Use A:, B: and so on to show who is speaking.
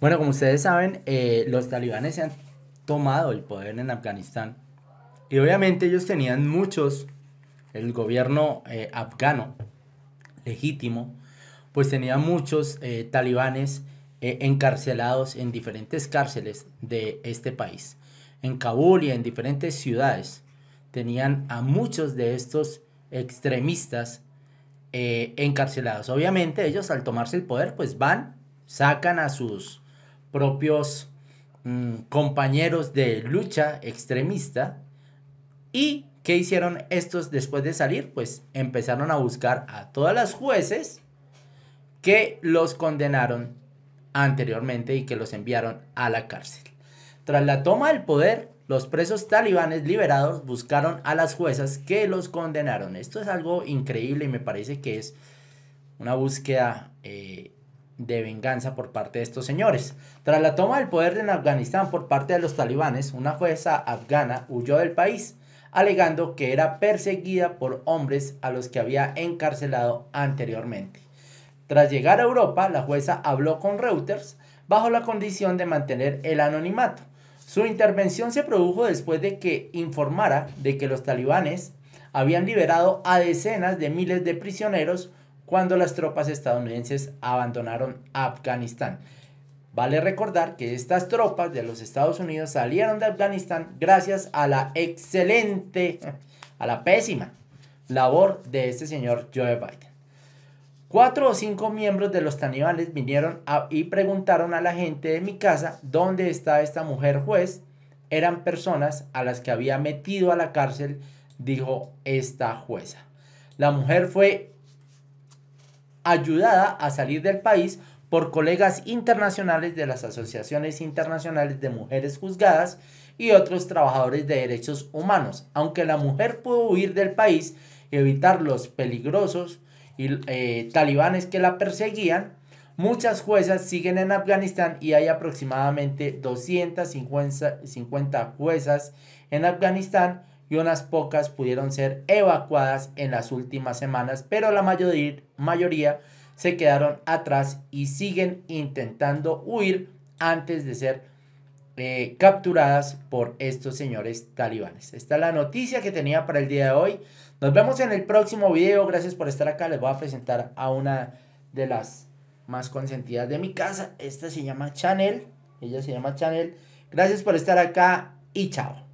A: Bueno, como ustedes saben, eh, los talibanes se han tomado el poder en Afganistán. Y obviamente ellos tenían muchos, el gobierno eh, afgano legítimo, pues tenía muchos eh, talibanes encarcelados en diferentes cárceles de este país. En Kabul y en diferentes ciudades tenían a muchos de estos extremistas encarcelados. Obviamente ellos al tomarse el poder pues van, sacan a sus propios mm, compañeros de lucha extremista. ¿Y qué hicieron estos después de salir? Pues empezaron a buscar a todas las jueces que los condenaron anteriormente y que los enviaron a la cárcel. Tras la toma del poder, los presos talibanes liberados buscaron a las juezas que los condenaron. Esto es algo increíble y me parece que es una búsqueda eh, de venganza por parte de estos señores. Tras la toma del poder en Afganistán por parte de los talibanes, una jueza afgana huyó del país, alegando que era perseguida por hombres a los que había encarcelado anteriormente. Tras llegar a Europa, la jueza habló con Reuters bajo la condición de mantener el anonimato. Su intervención se produjo después de que informara de que los talibanes habían liberado a decenas de miles de prisioneros cuando las tropas estadounidenses abandonaron Afganistán. Vale recordar que estas tropas de los Estados Unidos salieron de Afganistán gracias a la excelente, a la pésima labor de este señor Joe Biden. Cuatro o cinco miembros de los talibanes vinieron y preguntaron a la gente de mi casa dónde está esta mujer juez. Eran personas a las que había metido a la cárcel, dijo esta jueza. La mujer fue ayudada a salir del país por colegas internacionales de las asociaciones internacionales de mujeres juzgadas y otros trabajadores de derechos humanos. Aunque la mujer pudo huir del país y evitar los peligrosos y, eh, talibanes que la perseguían, muchas juezas siguen en Afganistán y hay aproximadamente 250 50 juezas en Afganistán y unas pocas pudieron ser evacuadas en las últimas semanas, pero la mayoría, se quedaron atrás y siguen intentando huir antes de ser eh, capturadas por estos señores talibanes. Esta es la noticia que tenía para el día de hoy. Nos vemos en el próximo video. Gracias por estar acá. Les voy a presentar a una de las más consentidas de mi casa. Esta se llama Chanel. Ella se llama Chanel. Gracias por estar acá y chao.